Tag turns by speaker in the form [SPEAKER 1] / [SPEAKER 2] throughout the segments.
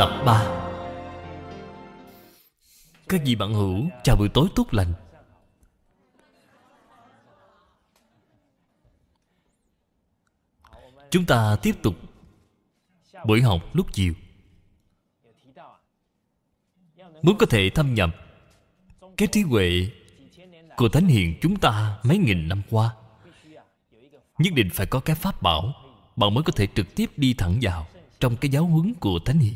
[SPEAKER 1] tập 3 Các vị bạn hữu, chào buổi tối tốt lành Chúng ta tiếp tục buổi học lúc chiều Muốn có thể thâm nhập Cái trí huệ của Thánh Hiền chúng ta mấy nghìn năm qua Nhất định phải có cái pháp bảo Bạn mới có thể trực tiếp đi thẳng vào Trong cái giáo huấn của Thánh Hiền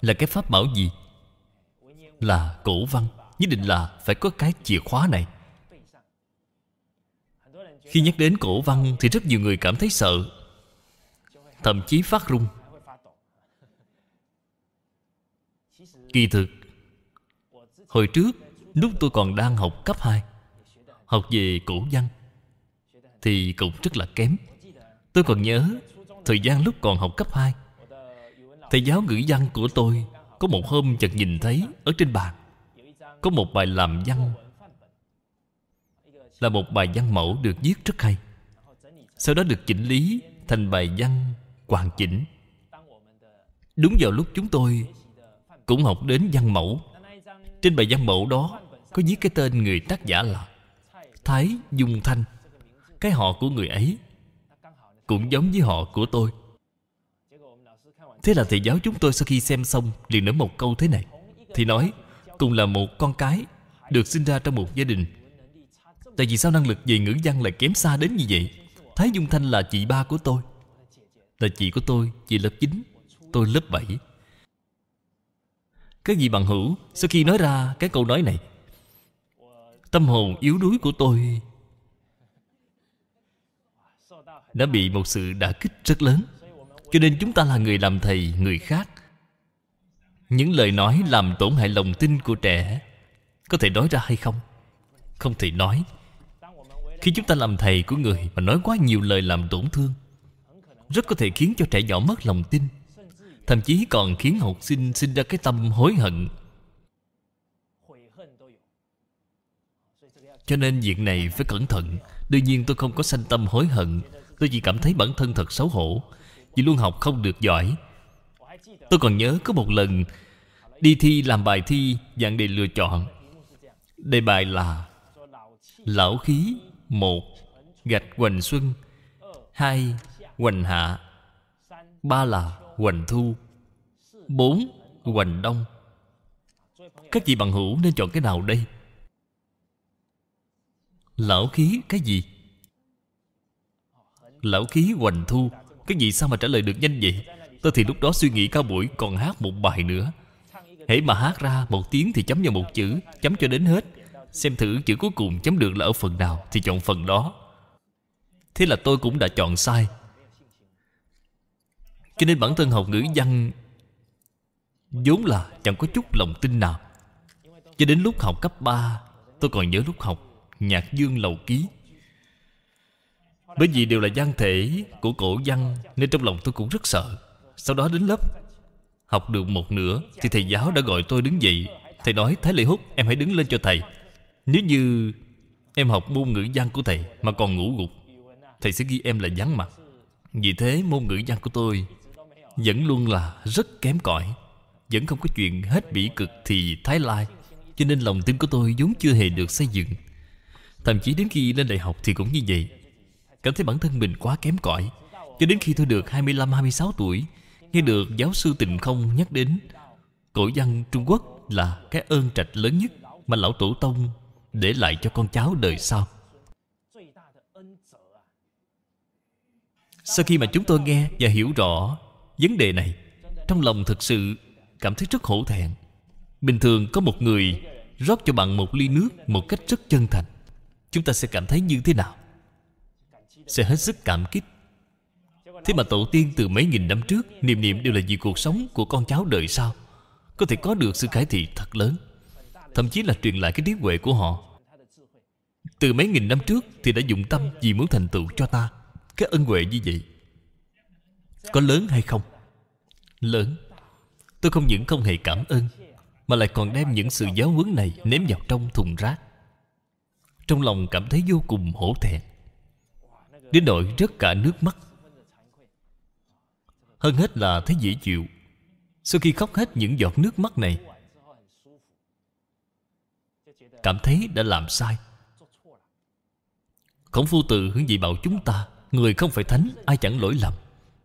[SPEAKER 1] là cái pháp bảo gì Là cổ văn Nhất định là phải có cái chìa khóa này Khi nhắc đến cổ văn Thì rất nhiều người cảm thấy sợ Thậm chí phát run Kỳ thực Hồi trước Lúc tôi còn đang học cấp 2 Học về cổ văn Thì cũng rất là kém Tôi còn nhớ Thời gian lúc còn học cấp 2 Thầy giáo ngữ văn của tôi Có một hôm chợt nhìn thấy Ở trên bàn Có một bài làm văn Là một bài văn mẫu được viết rất hay Sau đó được chỉnh lý Thành bài văn hoàn chỉnh Đúng vào lúc chúng tôi Cũng học đến văn mẫu Trên bài văn mẫu đó Có viết cái tên người tác giả là Thái Dung Thanh Cái họ của người ấy Cũng giống với họ của tôi Thế là thầy giáo chúng tôi sau khi xem xong liền nói một câu thế này Thì nói cùng là một con cái Được sinh ra trong một gia đình Tại vì sao năng lực về ngữ văn lại kém xa đến như vậy Thái Dung Thanh là chị ba của tôi Là chị của tôi Chị lớp 9 Tôi lớp 7 cái gì bằng hữu Sau khi nói ra cái câu nói này Tâm hồn yếu đuối của tôi Đã bị một sự đả kích rất lớn cho nên chúng ta là người làm thầy người khác Những lời nói làm tổn hại lòng tin của trẻ Có thể nói ra hay không? Không thể nói Khi chúng ta làm thầy của người Mà nói quá nhiều lời làm tổn thương Rất có thể khiến cho trẻ nhỏ mất lòng tin Thậm chí còn khiến học sinh sinh ra cái tâm hối hận Cho nên việc này phải cẩn thận Đương nhiên tôi không có sanh tâm hối hận Tôi chỉ cảm thấy bản thân thật xấu hổ vì luôn học không được giỏi tôi còn nhớ có một lần đi thi làm bài thi dạng đề lựa chọn đề bài là lão khí một gạch hoành xuân hai hoành hạ ba là hoành thu bốn hoành đông các vị bằng hữu nên chọn cái nào đây lão khí cái gì lão khí hoành thu cái gì sao mà trả lời được nhanh vậy Tôi thì lúc đó suy nghĩ cao buổi còn hát một bài nữa hãy mà hát ra một tiếng thì chấm vào một chữ Chấm cho đến hết Xem thử chữ cuối cùng chấm được là ở phần nào Thì chọn phần đó Thế là tôi cũng đã chọn sai Cho nên bản thân học ngữ văn vốn là chẳng có chút lòng tin nào Cho đến lúc học cấp 3 Tôi còn nhớ lúc học Nhạc Dương Lầu Ký bởi vì đều là gian thể của cổ văn Nên trong lòng tôi cũng rất sợ Sau đó đến lớp Học được một nửa Thì thầy giáo đã gọi tôi đứng dậy Thầy nói Thái Lệ Húc em hãy đứng lên cho thầy Nếu như em học môn ngữ văn của thầy Mà còn ngủ gục Thầy sẽ ghi em là vắng mặt Vì thế môn ngữ văn của tôi Vẫn luôn là rất kém cỏi Vẫn không có chuyện hết bỉ cực thì thái lai Cho nên lòng tin của tôi vốn chưa hề được xây dựng Thậm chí đến khi lên đại học thì cũng như vậy Cảm thấy bản thân mình quá kém cỏi Cho đến khi tôi được 25-26 tuổi Nghe được giáo sư Tịnh Không nhắc đến Cổ văn Trung Quốc là cái ơn trạch lớn nhất Mà lão tổ tông để lại cho con cháu đời sau Sau khi mà chúng tôi nghe và hiểu rõ vấn đề này Trong lòng thực sự cảm thấy rất hổ thẹn Bình thường có một người rót cho bạn một ly nước một cách rất chân thành Chúng ta sẽ cảm thấy như thế nào? sẽ hết sức cảm kích thế mà tổ tiên từ mấy nghìn năm trước niệm niệm đều là vì cuộc sống của con cháu đời sau có thể có được sự cải thiện thật lớn thậm chí là truyền lại cái trí huệ của họ từ mấy nghìn năm trước thì đã dụng tâm vì muốn thành tựu cho ta cái ân huệ như vậy có lớn hay không lớn tôi không những không hề cảm ơn mà lại còn đem những sự giáo huấn này ném vào trong thùng rác trong lòng cảm thấy vô cùng hổ thẹn Đến nỗi rất cả nước mắt Hơn hết là thấy dễ chịu Sau khi khóc hết những giọt nước mắt này Cảm thấy đã làm sai Khổng phu tự hướng dị bảo chúng ta Người không phải thánh ai chẳng lỗi lầm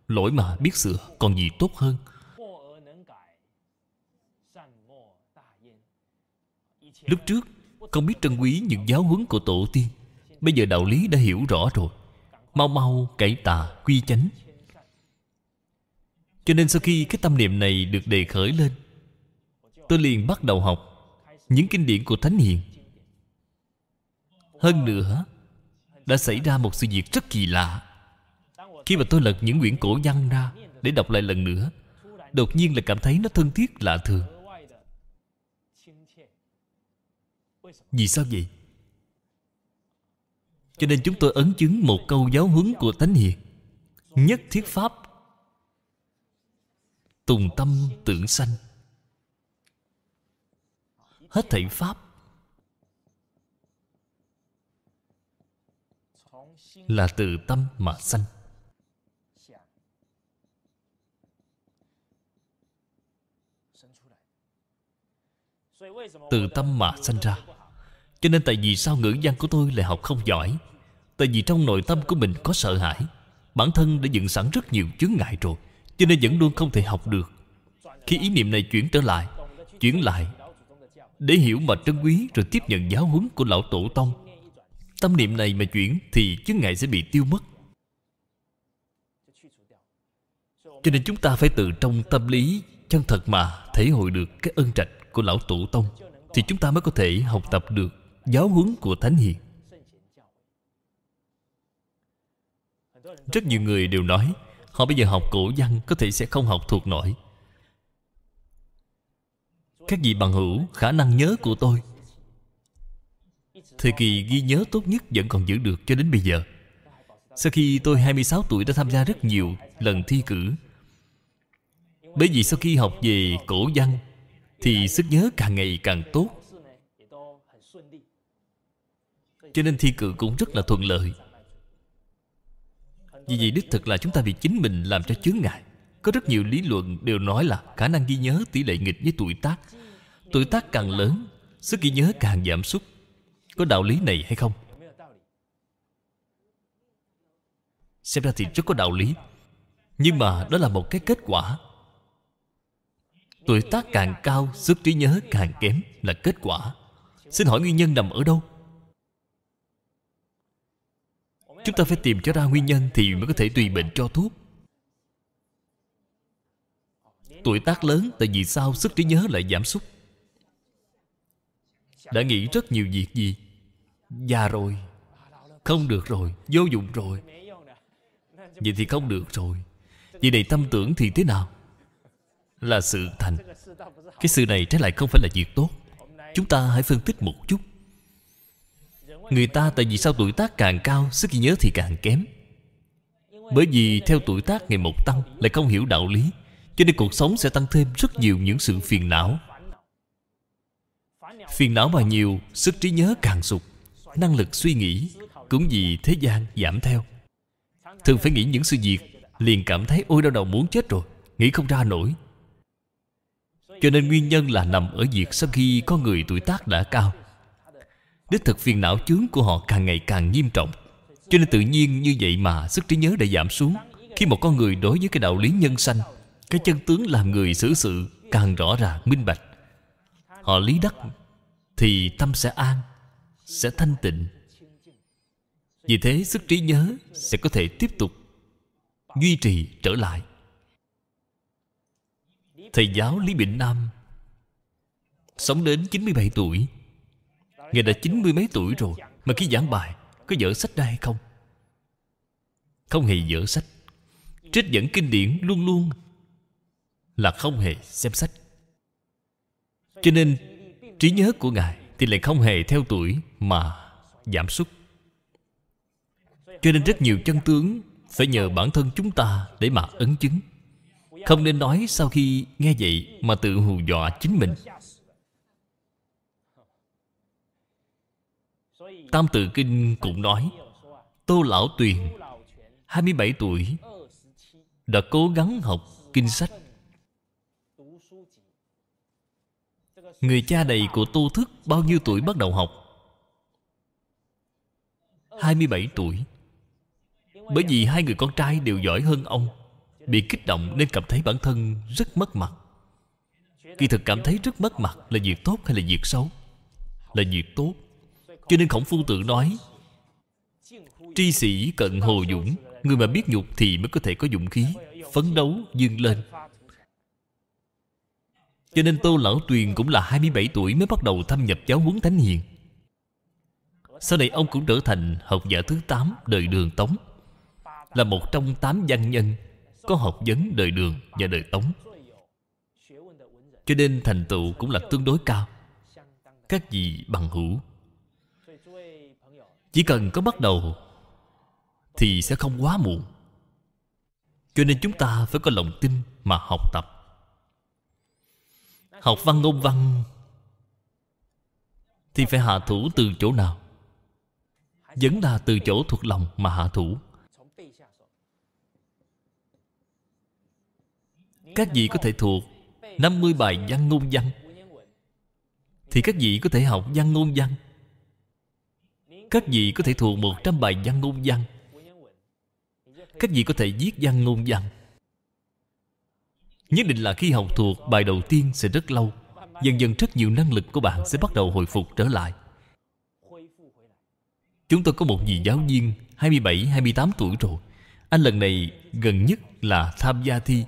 [SPEAKER 1] Lỗi mà biết sửa còn gì tốt hơn Lúc trước không biết trân quý những giáo huấn của tổ tiên Bây giờ đạo lý đã hiểu rõ rồi mau mau cải tà quy chánh cho nên sau khi cái tâm niệm này được đề khởi lên tôi liền bắt đầu học những kinh điển của thánh hiền hơn nữa đã xảy ra một sự việc rất kỳ lạ khi mà tôi lật những quyển cổ văn ra để đọc lại lần nữa đột nhiên là cảm thấy nó thân thiết lạ thường vì sao vậy cho nên chúng tôi ấn chứng một câu giáo huấn của Thánh Hiền Nhất thiết pháp Tùng tâm tưởng sanh Hết thảy pháp Là từ tâm mà sanh Từ tâm mà sanh ra cho nên tại vì sao ngữ văn của tôi lại học không giỏi Tại vì trong nội tâm của mình có sợ hãi Bản thân đã dựng sẵn rất nhiều chướng ngại rồi Cho nên vẫn luôn không thể học được Khi ý niệm này chuyển trở lại Chuyển lại Để hiểu mà trân quý Rồi tiếp nhận giáo huấn của lão tổ tông Tâm niệm này mà chuyển Thì chướng ngại sẽ bị tiêu mất Cho nên chúng ta phải từ trong tâm lý Chân thật mà thể hội được Cái ân trạch của lão tổ tông Thì chúng ta mới có thể học tập được giáo huấn của thánh hiền rất nhiều người đều nói họ bây giờ học cổ văn có thể sẽ không học thuộc nổi các vị bằng hữu khả năng nhớ của tôi thời kỳ ghi nhớ tốt nhất vẫn còn giữ được cho đến bây giờ sau khi tôi 26 tuổi đã tham gia rất nhiều lần thi cử Bởi vì sau khi học về cổ văn Thì sức nhớ càng ngày càng tốt Cho nên thi cử cũng rất là thuận lợi Vì vậy đích thực là chúng ta bị chính mình làm cho chướng ngại Có rất nhiều lý luận đều nói là Khả năng ghi nhớ tỷ lệ nghịch với tuổi tác Tuổi tác càng lớn Sức ghi nhớ càng giảm sút Có đạo lý này hay không? Xem ra thì rất có đạo lý Nhưng mà đó là một cái kết quả Tuổi tác càng cao Sức trí nhớ càng kém là kết quả Xin hỏi nguyên nhân nằm ở đâu Chúng ta phải tìm cho ra nguyên nhân Thì mới có thể tùy bệnh cho thuốc Tuổi tác lớn Tại vì sao sức trí nhớ lại giảm sút Đã nghĩ rất nhiều việc gì Già rồi Không được rồi Vô dụng rồi Vậy thì không được rồi Vậy này tâm tưởng thì thế nào Là sự thành Cái sự này trái lại không phải là việc tốt Chúng ta hãy phân tích một chút Người ta tại vì sao tuổi tác càng cao Sức ghi nhớ thì càng kém Bởi vì theo tuổi tác ngày một tăng Lại không hiểu đạo lý Cho nên cuộc sống sẽ tăng thêm rất nhiều những sự phiền não Phiền não mà nhiều Sức trí nhớ càng sụt Năng lực suy nghĩ Cũng vì thế gian giảm theo Thường phải nghĩ những sự việc Liền cảm thấy ôi đau đầu muốn chết rồi Nghĩ không ra nổi Cho nên nguyên nhân là nằm ở việc Sau khi có người tuổi tác đã cao Đích thực phiền não chướng của họ càng ngày càng nghiêm trọng Cho nên tự nhiên như vậy mà sức trí nhớ đã giảm xuống Khi một con người đối với cái đạo lý nhân sanh Cái chân tướng làm người xử sự càng rõ ràng minh bạch Họ lý đắc Thì tâm sẽ an Sẽ thanh tịnh Vì thế sức trí nhớ sẽ có thể tiếp tục Duy trì trở lại Thầy giáo Lý Bình Nam Sống đến 97 tuổi Ngài đã chín mươi mấy tuổi rồi Mà khi giảng bài Có dở sách ra hay không Không hề dở sách Trích dẫn kinh điển luôn luôn Là không hề xem sách Cho nên Trí nhớ của Ngài Thì lại không hề theo tuổi Mà giảm sút Cho nên rất nhiều chân tướng Phải nhờ bản thân chúng ta Để mà ấn chứng Không nên nói sau khi nghe vậy Mà tự hù dọa chính mình Tam Tự Kinh cũng nói Tô Lão Tuyền 27 tuổi Đã cố gắng học kinh sách Người cha đầy của Tô Thức Bao nhiêu tuổi bắt đầu học 27 tuổi Bởi vì hai người con trai đều giỏi hơn ông Bị kích động nên cảm thấy bản thân rất mất mặt Kỳ thực cảm thấy rất mất mặt Là việc tốt hay là việc xấu Là việc tốt cho nên khổng phu tự nói Tri sĩ cận hồ dũng Người mà biết nhục thì mới có thể có dũng khí Phấn đấu dương lên Cho nên Tô Lão Tuyền cũng là 27 tuổi Mới bắt đầu thâm nhập giáo huấn Thánh Hiền Sau này ông cũng trở thành học giả thứ 8 đời đường Tống Là một trong 8 văn nhân Có học vấn đời đường và đời Tống Cho nên thành tựu cũng là tương đối cao Các gì bằng hữu chỉ cần có bắt đầu thì sẽ không quá muộn cho nên chúng ta phải có lòng tin mà học tập học văn ngôn văn thì phải hạ thủ từ chỗ nào vẫn là từ chỗ thuộc lòng mà hạ thủ các vị có thể thuộc 50 bài văn ngôn văn thì các vị có thể học văn ngôn văn các vị có thể thuộc 100 bài văn ngôn văn Các vị có thể viết văn ngôn văn Nhất định là khi học thuộc bài đầu tiên sẽ rất lâu Dần dần rất nhiều năng lực của bạn sẽ bắt đầu hồi phục trở lại Chúng tôi có một vị giáo viên 27-28 tuổi rồi Anh lần này gần nhất là tham gia thi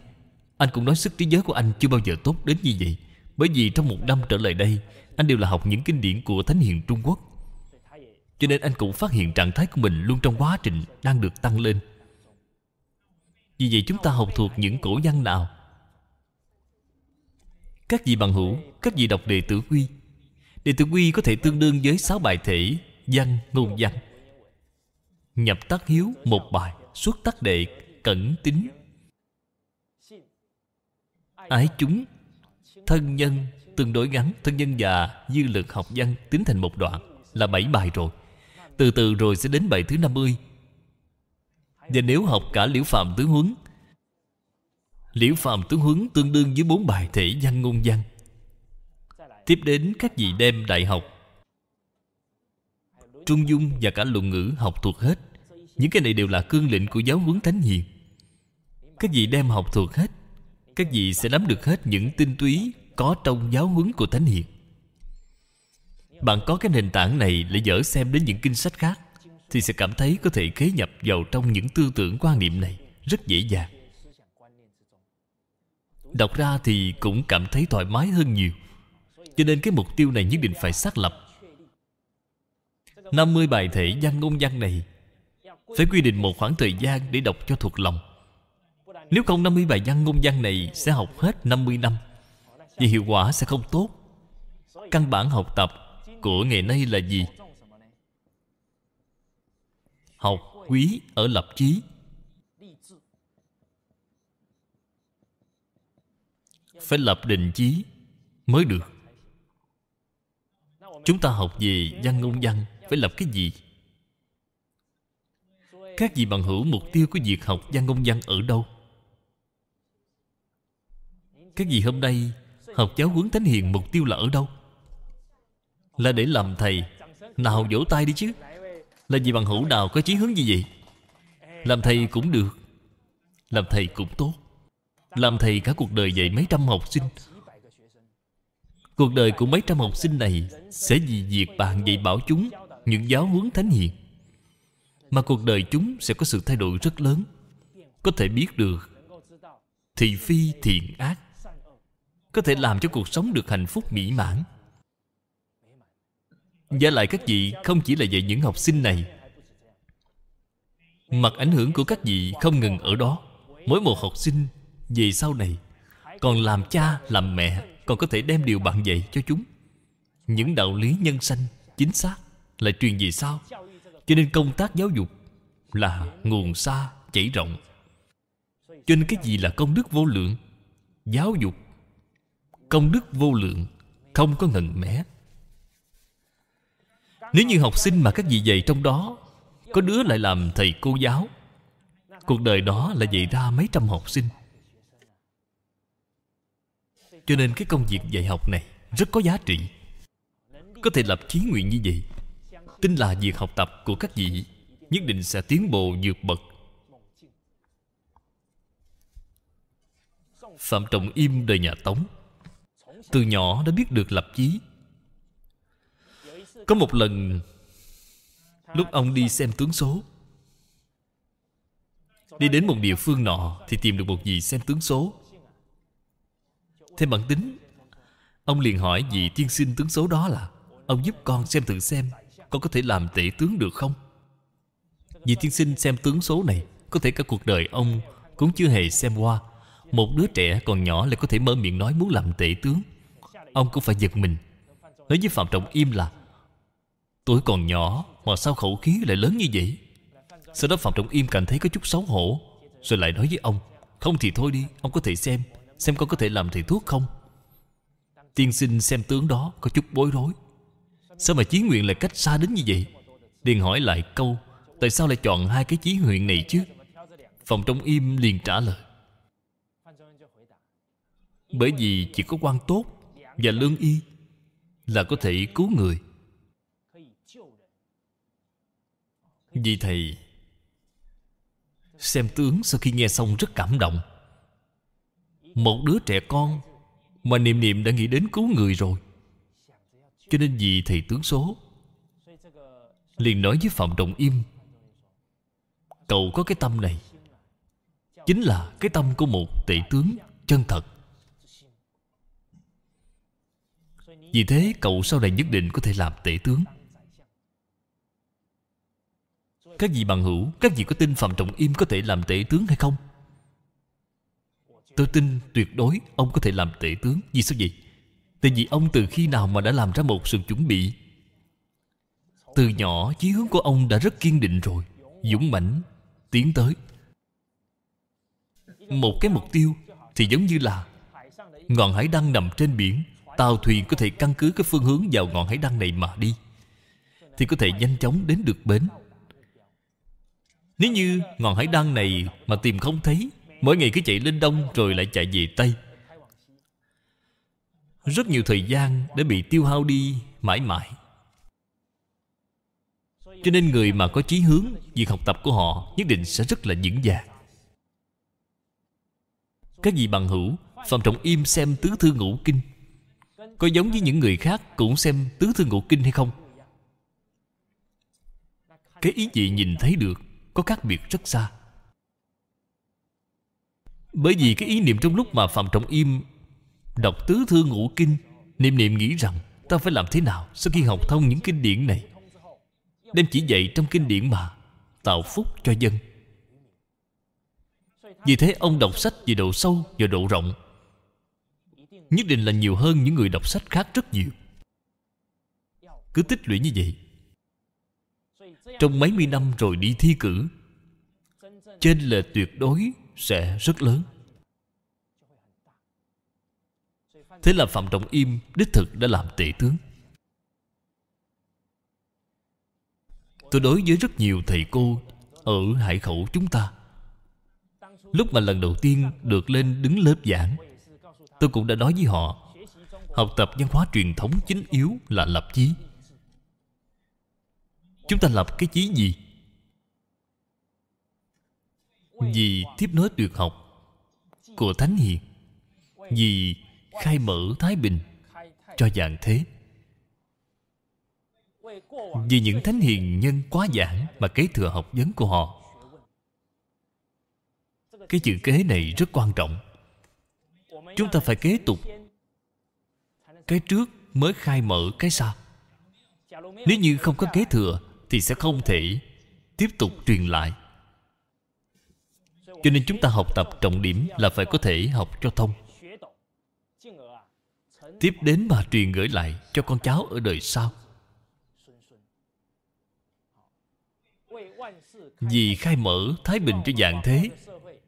[SPEAKER 1] Anh cũng nói sức trí nhớ của anh chưa bao giờ tốt đến như vậy Bởi vì trong một năm trở lại đây Anh đều là học những kinh điển của Thánh Hiền Trung Quốc cho nên anh cũng phát hiện trạng thái của mình Luôn trong quá trình đang được tăng lên Vì vậy chúng ta học thuộc những cổ văn nào Các vị bằng hữu Các vị đọc đề tử quy Đề tử quy có thể tương đương với 6 bài thể Văn, ngôn văn Nhập tác hiếu một bài Xuất tác đệ, cẩn tính Ái chúng Thân nhân tương đối ngắn Thân nhân và dư lực học văn tính thành một đoạn Là 7 bài rồi từ từ rồi sẽ đến bài thứ 50 Và nếu học cả liễu phạm tứ huấn Liễu phạm tứ huấn tương đương với bốn bài thể văn ngôn văn Tiếp đến các vị đem đại học Trung dung và cả luận ngữ học thuộc hết Những cái này đều là cương lĩnh của giáo huấn thánh hiền Các vị đem học thuộc hết Các vị sẽ nắm được hết những tinh túy Có trong giáo huấn của thánh hiền bạn có cái nền tảng này để dở xem đến những kinh sách khác Thì sẽ cảm thấy có thể kế nhập vào trong những tư tưởng quan niệm này Rất dễ dàng Đọc ra thì cũng cảm thấy thoải mái hơn nhiều Cho nên cái mục tiêu này nhất định phải xác lập 50 bài thể văn ngôn văn này Phải quy định một khoảng thời gian để đọc cho thuộc lòng Nếu không 50 bài văn ngôn văn này sẽ học hết 50 năm Vì hiệu quả sẽ không tốt Căn bản học tập của ngày nay là gì học quý ở lập chí phải lập định chí mới được chúng ta học về văn ngôn văn phải lập cái gì các vị bằng hữu mục tiêu của việc học văn ngôn văn ở đâu các vị hôm nay học giáo huấn thánh hiền mục tiêu là ở đâu là để làm thầy Nào vỗ tay đi chứ Là vì bằng hữu nào có chí hướng gì vậy Làm thầy cũng được Làm thầy cũng tốt Làm thầy cả cuộc đời dạy mấy trăm học sinh Cuộc đời của mấy trăm học sinh này Sẽ vì việc bạn dạy bảo chúng Những giáo huấn thánh hiền Mà cuộc đời chúng sẽ có sự thay đổi rất lớn Có thể biết được Thị phi thiện ác Có thể làm cho cuộc sống được hạnh phúc mỹ mãn và lại các vị không chỉ là dạy những học sinh này Mặt ảnh hưởng của các vị không ngừng ở đó Mỗi một học sinh về sau này Còn làm cha, làm mẹ Còn có thể đem điều bạn dạy cho chúng Những đạo lý nhân sanh Chính xác lại truyền về sau Cho nên công tác giáo dục Là nguồn xa, chảy rộng Cho nên cái gì là công đức vô lượng Giáo dục Công đức vô lượng Không có ngần mé nếu như học sinh mà các vị dạy trong đó Có đứa lại làm thầy cô giáo Cuộc đời đó là dạy ra mấy trăm học sinh Cho nên cái công việc dạy học này Rất có giá trị Có thể lập chí nguyện như vậy Tin là việc học tập của các vị Nhất định sẽ tiến bộ vượt bậc Phạm Trọng Im đời nhà Tống Từ nhỏ đã biết được lập chí có một lần Lúc ông đi xem tướng số Đi đến một địa phương nọ Thì tìm được một vị xem tướng số Thêm bản tính Ông liền hỏi vị tiên sinh tướng số đó là Ông giúp con xem thử xem Con có thể làm tể tướng được không Vị tiên sinh xem tướng số này Có thể cả cuộc đời ông Cũng chưa hề xem qua Một đứa trẻ còn nhỏ lại có thể mở miệng nói muốn làm tể tướng Ông cũng phải giật mình Nói với Phạm Trọng Im là Tuổi còn nhỏ Mà sao khẩu khí lại lớn như vậy Sau đó Phạm Trọng Im cảm thấy có chút xấu hổ Rồi lại nói với ông Không thì thôi đi Ông có thể xem Xem con có thể làm thầy thuốc không Tiên sinh xem tướng đó Có chút bối rối Sao mà chí nguyện lại cách xa đến như vậy Điền hỏi lại câu Tại sao lại chọn hai cái chí nguyện này chứ Phòng trong im liền trả lời Bởi vì chỉ có quan tốt Và lương y Là có thể cứu người Vì thầy Xem tướng sau khi nghe xong rất cảm động Một đứa trẻ con Mà niệm niệm đã nghĩ đến cứu người rồi Cho nên vì thầy tướng số Liền nói với Phạm đồng Im Cậu có cái tâm này Chính là cái tâm của một tệ tướng chân thật Vì thế cậu sau này nhất định có thể làm tể tướng các vị bằng hữu Các vị có tin Phạm Trọng Im có thể làm tể tướng hay không? Tôi tin tuyệt đối ông có thể làm tể tướng Vì sao vậy? Tại vì ông từ khi nào mà đã làm ra một sự chuẩn bị Từ nhỏ chí hướng của ông đã rất kiên định rồi Dũng mãnh Tiến tới Một cái mục tiêu Thì giống như là Ngọn hải đăng nằm trên biển Tàu thuyền có thể căn cứ cái phương hướng vào ngọn hải đăng này mà đi Thì có thể nhanh chóng đến được bến nếu như ngọn hải đăng này mà tìm không thấy Mỗi ngày cứ chạy lên đông rồi lại chạy về Tây Rất nhiều thời gian để bị tiêu hao đi mãi mãi Cho nên người mà có chí hướng Việc học tập của họ nhất định sẽ rất là vững vàng Các vị bằng hữu Phạm Trọng Im xem Tứ Thư Ngũ Kinh Có giống với những người khác cũng xem Tứ Thư Ngũ Kinh hay không? Cái ý gì nhìn thấy được có khác biệt rất xa bởi vì cái ý niệm trong lúc mà Phạm Trọng Im Đọc tứ thư ngũ kinh Niệm niệm nghĩ rằng Ta phải làm thế nào sau khi học thông những kinh điển này Đem chỉ dạy trong kinh điển mà Tạo phúc cho dân Vì thế ông đọc sách về độ sâu và độ rộng Nhất định là nhiều hơn những người đọc sách khác rất nhiều Cứ tích lũy như vậy trong mấy mươi năm rồi đi thi cử trên là tuyệt đối sẽ rất lớn thế là phạm trọng im đích thực đã làm tể tướng tôi đối với rất nhiều thầy cô ở hải khẩu chúng ta lúc mà lần đầu tiên được lên đứng lớp giảng tôi cũng đã nói với họ học tập văn hóa truyền thống chính yếu là lập chí Chúng ta lập cái chí gì? Vì tiếp nối được học Của Thánh Hiền Vì khai mở Thái Bình Cho dạng thế Vì những Thánh Hiền nhân quá giảng Mà kế thừa học vấn của họ Cái chữ kế này rất quan trọng Chúng ta phải kế tục Cái trước mới khai mở cái sau Nếu như không có kế thừa thì sẽ không thể tiếp tục truyền lại cho nên chúng ta học tập trọng điểm là phải có thể học cho thông tiếp đến mà truyền gửi lại cho con cháu ở đời sau vì khai mở thái bình cho dạng thế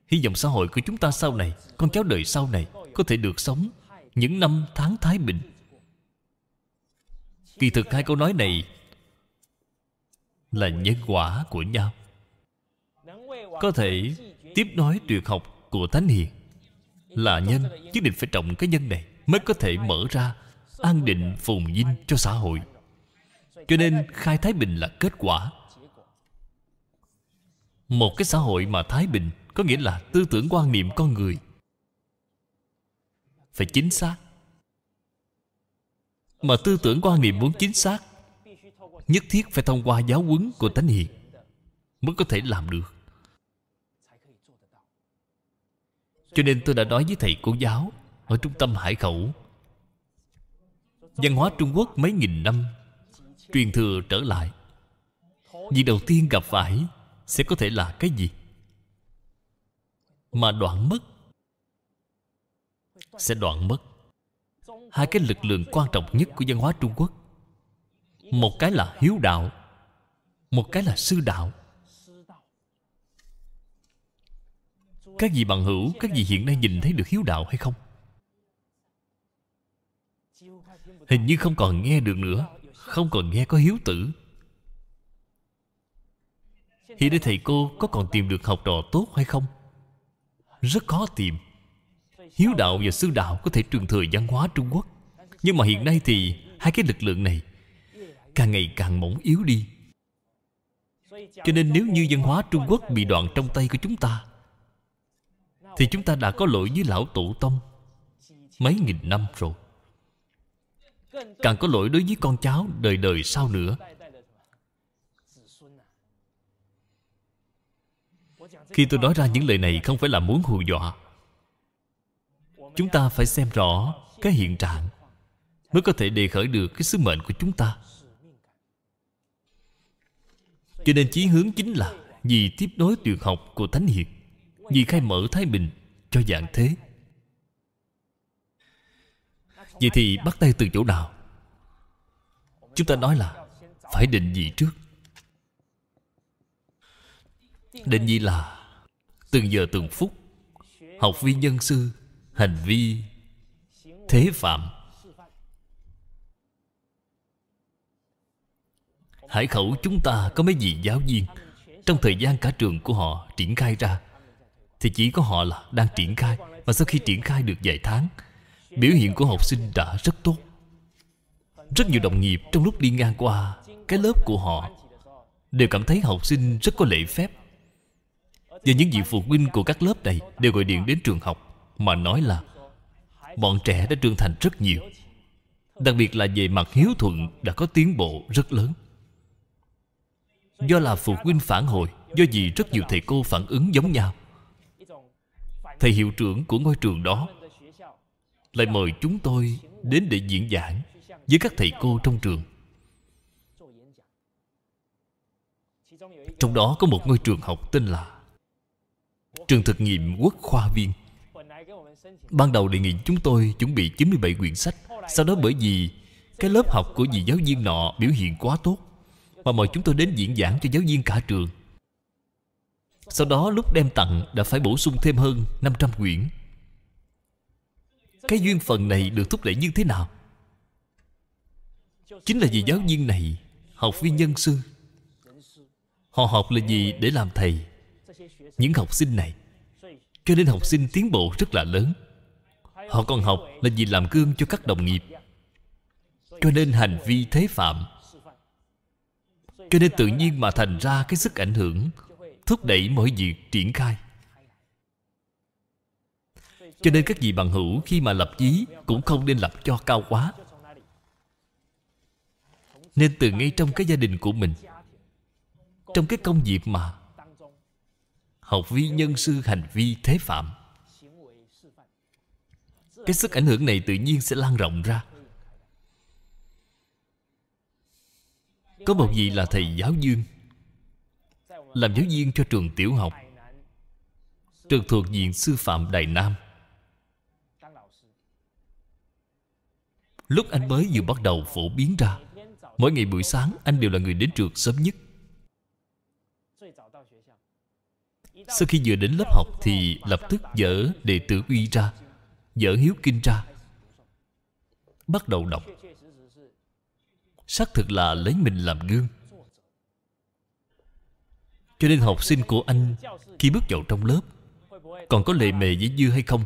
[SPEAKER 1] hy vọng xã hội của chúng ta sau này con cháu đời sau này có thể được sống những năm tháng thái bình kỳ thực hai câu nói này là nhân quả của nhau có thể tiếp nối tuyệt học của thánh hiền là nhân nhất định phải trọng cái nhân này mới có thể mở ra an định phồn dinh cho xã hội cho nên khai thái bình là kết quả một cái xã hội mà thái bình có nghĩa là tư tưởng quan niệm con người phải chính xác mà tư tưởng quan niệm muốn chính xác nhất thiết phải thông qua giáo huấn của tánh hiền mới có thể làm được cho nên tôi đã nói với thầy cô giáo ở trung tâm hải khẩu văn hóa trung quốc mấy nghìn năm truyền thừa trở lại việc đầu tiên gặp phải sẽ có thể là cái gì mà đoạn mất sẽ đoạn mất hai cái lực lượng quan trọng nhất của văn hóa trung quốc một cái là hiếu đạo một cái là sư đạo các vị bằng hữu các vị hiện nay nhìn thấy được hiếu đạo hay không hình như không còn nghe được nữa không còn nghe có hiếu tử hiện nay thầy cô có còn tìm được học trò tốt hay không rất khó tìm hiếu đạo và sư đạo có thể truyền thời văn hóa trung quốc nhưng mà hiện nay thì hai cái lực lượng này càng ngày càng mỏng yếu đi cho nên nếu như văn hóa Trung Quốc bị đoạn trong tay của chúng ta Thì chúng ta đã có lỗi với lão tổ tông Mấy nghìn năm rồi Càng có lỗi đối với con cháu đời đời sau nữa Khi tôi nói ra những lời này không phải là muốn hù dọa Chúng ta phải xem rõ cái hiện trạng Mới có thể đề khởi được cái sứ mệnh của chúng ta cho nên chí hướng chính là Vì tiếp nối tuyệt học của Thánh Hiền Vì khai mở Thái Bình cho dạng thế Vậy thì bắt tay từ chỗ nào Chúng ta nói là Phải định gì trước Định gì là Từng giờ từng phút Học vi nhân sư Hành vi Thế phạm Hải khẩu chúng ta có mấy vị giáo viên Trong thời gian cả trường của họ triển khai ra Thì chỉ có họ là đang triển khai và sau khi triển khai được vài tháng Biểu hiện của học sinh đã rất tốt Rất nhiều đồng nghiệp trong lúc đi ngang qua Cái lớp của họ Đều cảm thấy học sinh rất có lễ phép Và những vị phụ huynh của các lớp này Đều gọi điện đến trường học Mà nói là Bọn trẻ đã trưởng thành rất nhiều Đặc biệt là về mặt hiếu thuận Đã có tiến bộ rất lớn Do là phụ huynh phản hồi Do gì rất nhiều thầy cô phản ứng giống nhau Thầy hiệu trưởng của ngôi trường đó Lại mời chúng tôi đến để diễn giảng Với các thầy cô trong trường Trong đó có một ngôi trường học tên là Trường thực nghiệm quốc khoa viên Ban đầu đề nghị chúng tôi chuẩn bị 97 quyển sách Sau đó bởi vì Cái lớp học của vị giáo viên nọ biểu hiện quá tốt mà mời chúng tôi đến diễn giảng cho giáo viên cả trường Sau đó lúc đem tặng Đã phải bổ sung thêm hơn 500 quyển Cái duyên phần này được thúc đẩy như thế nào? Chính là vì giáo viên này Học viên nhân sư Họ học là gì để làm thầy Những học sinh này Cho nên học sinh tiến bộ rất là lớn Họ còn học là gì làm gương cho các đồng nghiệp Cho nên hành vi thế phạm cho nên tự nhiên mà thành ra cái sức ảnh hưởng Thúc đẩy mọi việc triển khai Cho nên các vị bằng hữu khi mà lập chí Cũng không nên lập cho cao quá Nên từ ngay trong cái gia đình của mình Trong cái công việc mà Học vi nhân sư hành vi thế phạm Cái sức ảnh hưởng này tự nhiên sẽ lan rộng ra Có một vị là thầy giáo viên Làm giáo viên cho trường tiểu học Trực thuộc diện sư phạm Đài Nam Lúc anh mới vừa bắt đầu phổ biến ra Mỗi ngày buổi sáng anh đều là người đến trường sớm nhất Sau khi vừa đến lớp học thì lập tức dở đệ tử uy ra Dở hiếu kinh ra Bắt đầu đọc xác thực là lấy mình làm gương cho nên học sinh của anh khi bước vào trong lớp còn có lệ mề dĩ dư hay không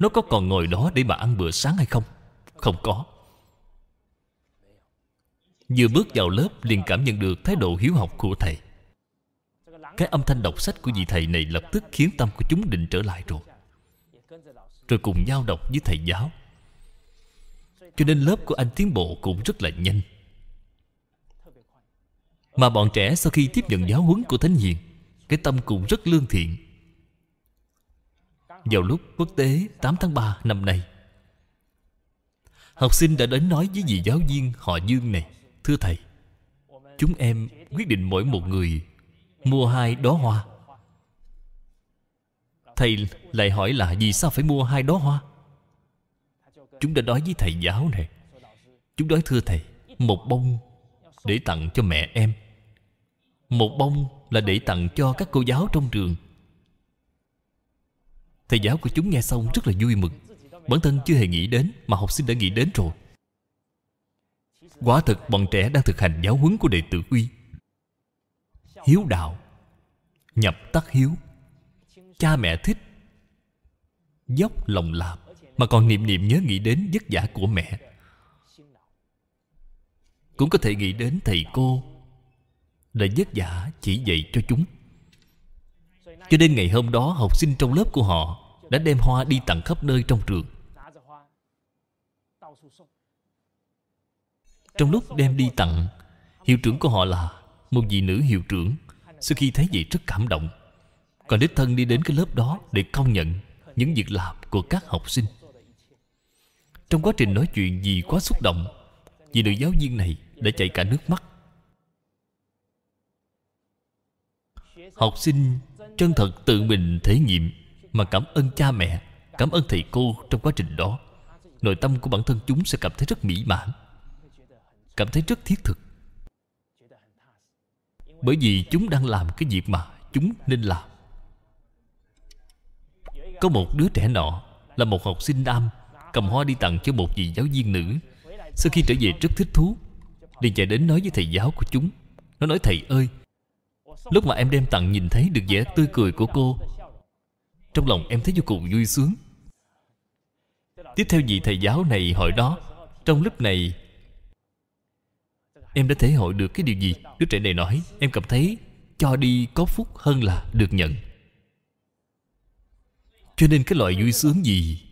[SPEAKER 1] nó có còn ngồi đó để mà ăn bữa sáng hay không không có vừa bước vào lớp liền cảm nhận được thái độ hiếu học của thầy cái âm thanh đọc sách của vị thầy này lập tức khiến tâm của chúng định trở lại rồi rồi cùng nhau đọc với thầy giáo cho nên lớp của anh tiến bộ cũng rất là nhanh Mà bọn trẻ sau khi tiếp nhận giáo huấn của Thánh Hiền Cái tâm cũng rất lương thiện Vào lúc quốc tế 8 tháng 3 năm nay Học sinh đã đến nói với vị giáo viên họ Dương này Thưa thầy Chúng em quyết định mỗi một người Mua hai đóa hoa Thầy lại hỏi là vì sao phải mua hai đóa hoa Chúng đã nói với thầy giáo này Chúng nói thưa thầy Một bông để tặng cho mẹ em Một bông là để tặng cho các cô giáo trong trường Thầy giáo của chúng nghe xong rất là vui mừng Bản thân chưa hề nghĩ đến Mà học sinh đã nghĩ đến rồi Quả thật bọn trẻ đang thực hành giáo huấn của đệ tử uy Hiếu đạo Nhập tắc hiếu Cha mẹ thích Dốc lòng làm mà còn niệm niệm nhớ nghĩ đến vất vả của mẹ Cũng có thể nghĩ đến thầy cô Là vất vả chỉ dạy cho chúng Cho nên ngày hôm đó học sinh trong lớp của họ Đã đem hoa đi tặng khắp nơi trong trường Trong lúc đem đi tặng Hiệu trưởng của họ là Một vị nữ hiệu trưởng Sau khi thấy vậy rất cảm động Còn đích thân đi đến cái lớp đó Để công nhận những việc làm của các học sinh trong quá trình nói chuyện vì quá xúc động Vì nữ giáo viên này đã chảy cả nước mắt Học sinh chân thật tự mình thể nghiệm Mà cảm ơn cha mẹ Cảm ơn thầy cô trong quá trình đó Nội tâm của bản thân chúng sẽ cảm thấy rất mỹ mãn Cảm thấy rất thiết thực Bởi vì chúng đang làm cái việc mà chúng nên làm Có một đứa trẻ nọ Là một học sinh nam cầm hoa đi tặng cho một vị giáo viên nữ Sau khi trở về rất thích thú liền chạy đến nói với thầy giáo của chúng Nó nói thầy ơi Lúc mà em đem tặng nhìn thấy được vẻ tươi cười của cô Trong lòng em thấy vô cùng vui sướng Tiếp theo vị thầy giáo này hỏi đó Trong lúc này Em đã thể hội được cái điều gì Đứa trẻ này nói Em cảm thấy cho đi có phúc hơn là được nhận Cho nên cái loại vui sướng gì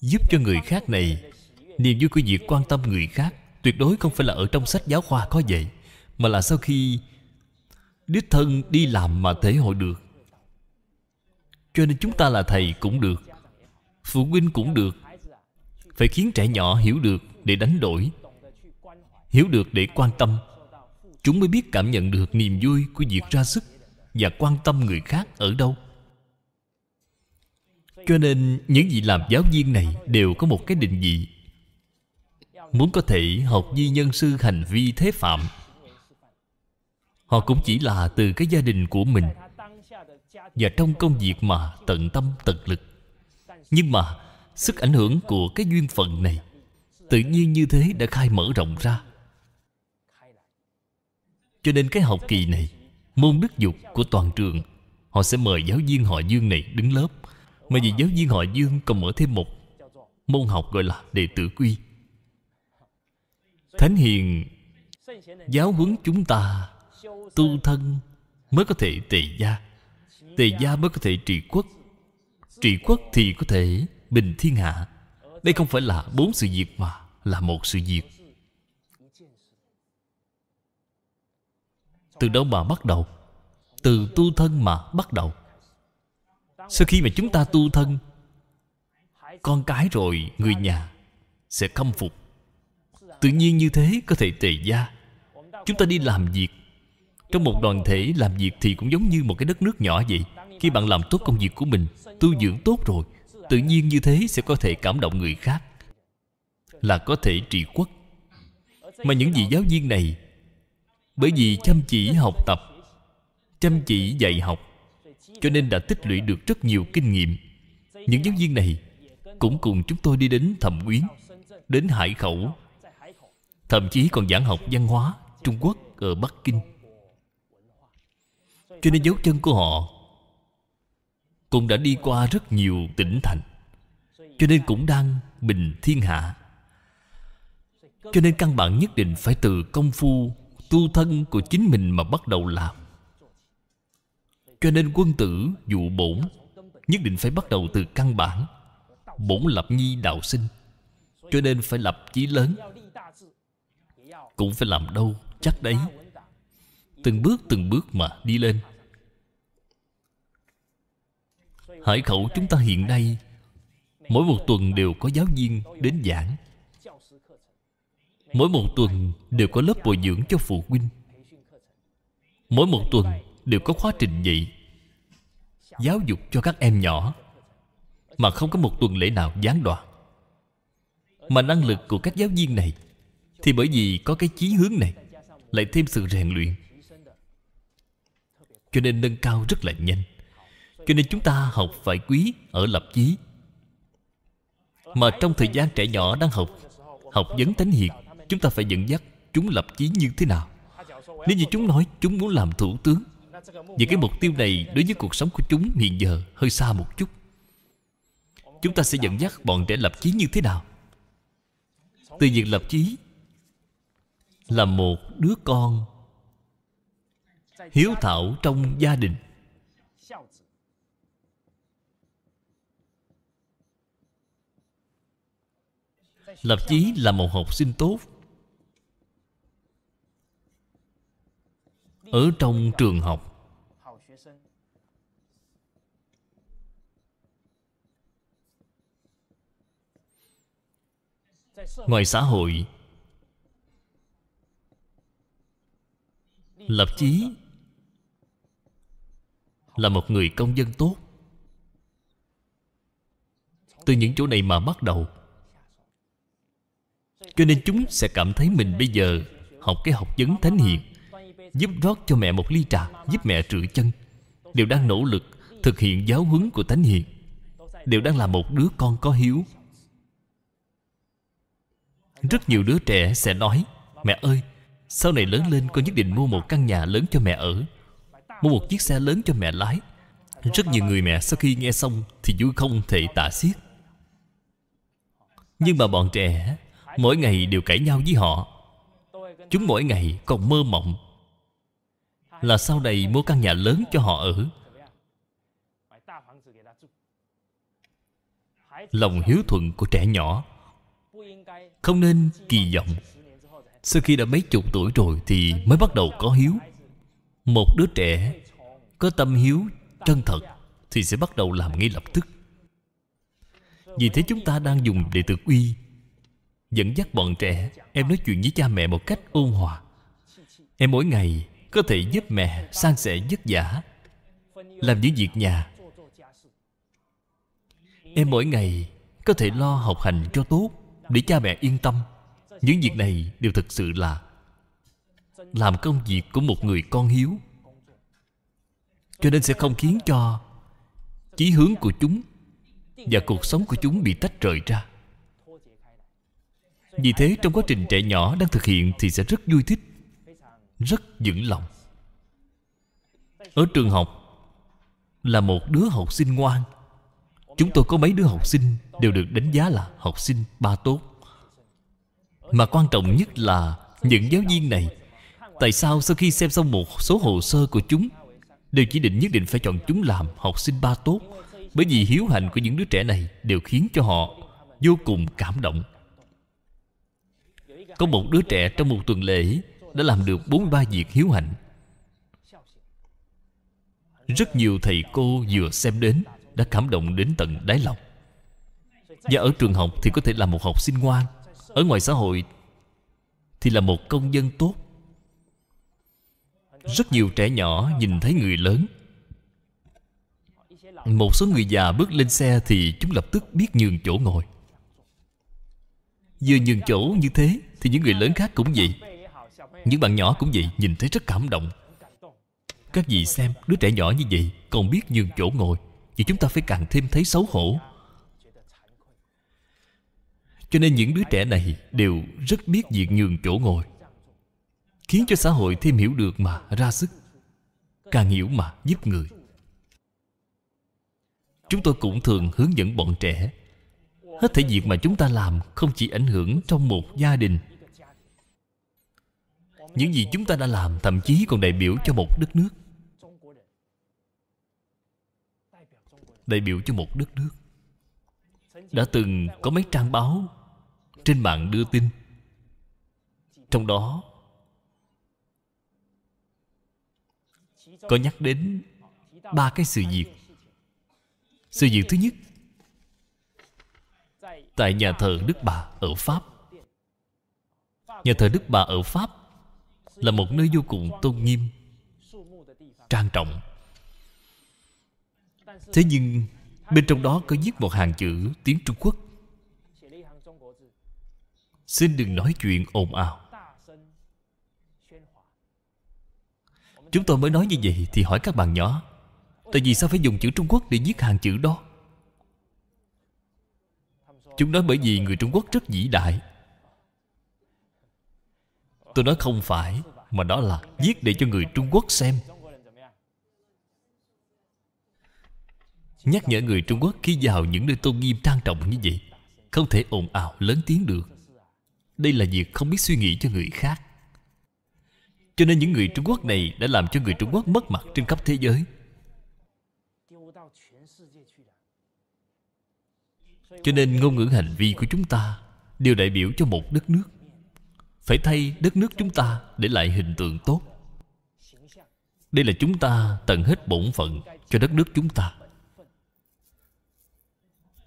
[SPEAKER 1] giúp cho người khác này niềm vui của việc quan tâm người khác tuyệt đối không phải là ở trong sách giáo khoa có vậy mà là sau khi đích thân đi làm mà thể hội được cho nên chúng ta là thầy cũng được phụ huynh cũng được phải khiến trẻ nhỏ hiểu được để đánh đổi hiểu được để quan tâm chúng mới biết cảm nhận được niềm vui của việc ra sức và quan tâm người khác ở đâu cho nên những vị làm giáo viên này đều có một cái định vị muốn có thể học di nhân sư hành vi thế phạm họ cũng chỉ là từ cái gia đình của mình và trong công việc mà tận tâm tận lực nhưng mà sức ảnh hưởng của cái duyên phận này tự nhiên như thế đã khai mở rộng ra cho nên cái học kỳ này môn đức dục của toàn trường họ sẽ mời giáo viên họ dương này đứng lớp mà vì giáo viên họ Dương còn mở thêm một Môn học gọi là đệ tử quy Thánh Hiền Giáo huấn chúng ta Tu thân Mới có thể tề gia Tề gia mới có thể trị quốc Trị quốc thì có thể bình thiên hạ Đây không phải là bốn sự việc mà Là một sự việc Từ đâu mà bắt đầu Từ tu thân mà bắt đầu sau khi mà chúng ta tu thân con cái rồi người nhà sẽ khâm phục tự nhiên như thế có thể tề gia chúng ta đi làm việc trong một đoàn thể làm việc thì cũng giống như một cái đất nước nhỏ vậy khi bạn làm tốt công việc của mình tu dưỡng tốt rồi tự nhiên như thế sẽ có thể cảm động người khác là có thể trị quốc mà những vị giáo viên này bởi vì chăm chỉ học tập chăm chỉ dạy học cho nên đã tích lũy được rất nhiều kinh nghiệm Những giáo viên này Cũng cùng chúng tôi đi đến Thẩm Quyến, Đến Hải Khẩu Thậm chí còn giảng học văn hóa Trung Quốc ở Bắc Kinh Cho nên dấu chân của họ Cũng đã đi qua rất nhiều tỉnh thành Cho nên cũng đang bình thiên hạ Cho nên căn bản nhất định phải từ công phu Tu thân của chính mình mà bắt đầu làm cho nên quân tử dụ bổn Nhất định phải bắt đầu từ căn bản Bổn lập nhi đạo sinh Cho nên phải lập chí lớn Cũng phải làm đâu Chắc đấy Từng bước từng bước mà đi lên Hải khẩu chúng ta hiện nay Mỗi một tuần đều có giáo viên đến giảng Mỗi một tuần đều có lớp bồi dưỡng cho phụ huynh Mỗi một tuần đều có quá trình vậy giáo dục cho các em nhỏ mà không có một tuần lễ nào gián đoạn mà năng lực của các giáo viên này thì bởi vì có cái chí hướng này lại thêm sự rèn luyện cho nên nâng cao rất là nhanh cho nên chúng ta học phải quý ở lập chí mà trong thời gian trẻ nhỏ đang học học vấn tánh hiền chúng ta phải dẫn dắt chúng lập chí như thế nào nếu như chúng nói chúng muốn làm thủ tướng vì cái mục tiêu này đối với cuộc sống của chúng hiện giờ hơi xa một chút Chúng ta sẽ dẫn dắt bọn trẻ lập chí như thế nào? Từ việc lập chí Là một đứa con Hiếu thảo trong gia đình Lập chí là một học sinh tốt Ở trong trường học 生。ngoài xã hội lập chí là một người công dân tốt từ những chỗ này mà bắt đầu cho nên chúng sẽ cảm thấy mình bây giờ học cái học vấn thánh hiền giúp rót cho mẹ một ly trà giúp mẹ rửa chân đều đang nỗ lực thực hiện giáo huấn của tánh hiền đều đang là một đứa con có hiếu rất nhiều đứa trẻ sẽ nói mẹ ơi sau này lớn lên con nhất định mua một căn nhà lớn cho mẹ ở mua một chiếc xe lớn cho mẹ lái rất nhiều người mẹ sau khi nghe xong thì vui không thể tả xiết nhưng mà bọn trẻ mỗi ngày đều cãi nhau với họ chúng mỗi ngày còn mơ mộng là sau này mua căn nhà lớn cho họ ở Lòng hiếu thuận của trẻ nhỏ Không nên kỳ vọng Sau khi đã mấy chục tuổi rồi Thì mới bắt đầu có hiếu Một đứa trẻ Có tâm hiếu chân thật Thì sẽ bắt đầu làm ngay lập tức Vì thế chúng ta đang dùng để tự uy Dẫn dắt bọn trẻ Em nói chuyện với cha mẹ một cách ôn hòa Em mỗi ngày có thể giúp mẹ san sẻ vất vả Làm những việc nhà Em mỗi ngày có thể lo học hành cho tốt Để cha mẹ yên tâm Những việc này đều thực sự là Làm công việc của một người con hiếu Cho nên sẽ không khiến cho Chí hướng của chúng Và cuộc sống của chúng bị tách rời ra Vì thế trong quá trình trẻ nhỏ đang thực hiện Thì sẽ rất vui thích rất vững lòng ở trường học là một đứa học sinh ngoan chúng tôi có mấy đứa học sinh đều được đánh giá là học sinh ba tốt mà quan trọng nhất là những giáo viên này tại sao sau khi xem xong một số hồ sơ của chúng đều chỉ định nhất định phải chọn chúng làm học sinh ba tốt bởi vì hiếu hạnh của những đứa trẻ này đều khiến cho họ vô cùng cảm động có một đứa trẻ trong một tuần lễ đã làm được 43 việc hiếu hạnh rất nhiều thầy cô vừa xem đến đã cảm động đến tận đáy lòng và ở trường học thì có thể là một học sinh ngoan ở ngoài xã hội thì là một công dân tốt rất nhiều trẻ nhỏ nhìn thấy người lớn một số người già bước lên xe thì chúng lập tức biết nhường chỗ ngồi vừa nhường chỗ như thế thì những người lớn khác cũng vậy những bạn nhỏ cũng vậy Nhìn thấy rất cảm động Các vị xem đứa trẻ nhỏ như vậy Còn biết nhường chỗ ngồi Thì chúng ta phải càng thêm thấy xấu hổ Cho nên những đứa trẻ này Đều rất biết việc nhường chỗ ngồi Khiến cho xã hội thêm hiểu được mà ra sức Càng hiểu mà giúp người Chúng tôi cũng thường hướng dẫn bọn trẻ Hết thể việc mà chúng ta làm Không chỉ ảnh hưởng trong một gia đình những gì chúng ta đã làm thậm chí còn đại biểu cho một đất nước Đại biểu cho một đất nước Đã từng có mấy trang báo Trên mạng đưa tin Trong đó Có nhắc đến Ba cái sự việc Sự việc thứ nhất Tại nhà thờ Đức Bà ở Pháp Nhà thờ Đức Bà ở Pháp là một nơi vô cùng tôn nghiêm Trang trọng Thế nhưng Bên trong đó có viết một hàng chữ tiếng Trung Quốc Xin đừng nói chuyện ồn ào Chúng tôi mới nói như vậy Thì hỏi các bạn nhỏ Tại vì sao phải dùng chữ Trung Quốc để viết hàng chữ đó Chúng nói bởi vì người Trung Quốc rất vĩ đại Tôi nói không phải Mà đó là viết để cho người Trung Quốc xem Nhắc nhở người Trung Quốc khi vào những nơi tôn nghiêm trang trọng như vậy Không thể ồn ào lớn tiếng được Đây là việc không biết suy nghĩ cho người khác Cho nên những người Trung Quốc này đã làm cho người Trung Quốc mất mặt trên khắp thế giới Cho nên ngôn ngữ hành vi của chúng ta Đều đại biểu cho một đất nước phải thay đất nước chúng ta để lại hình tượng tốt đây là chúng ta tận hết bổn phận cho đất nước chúng ta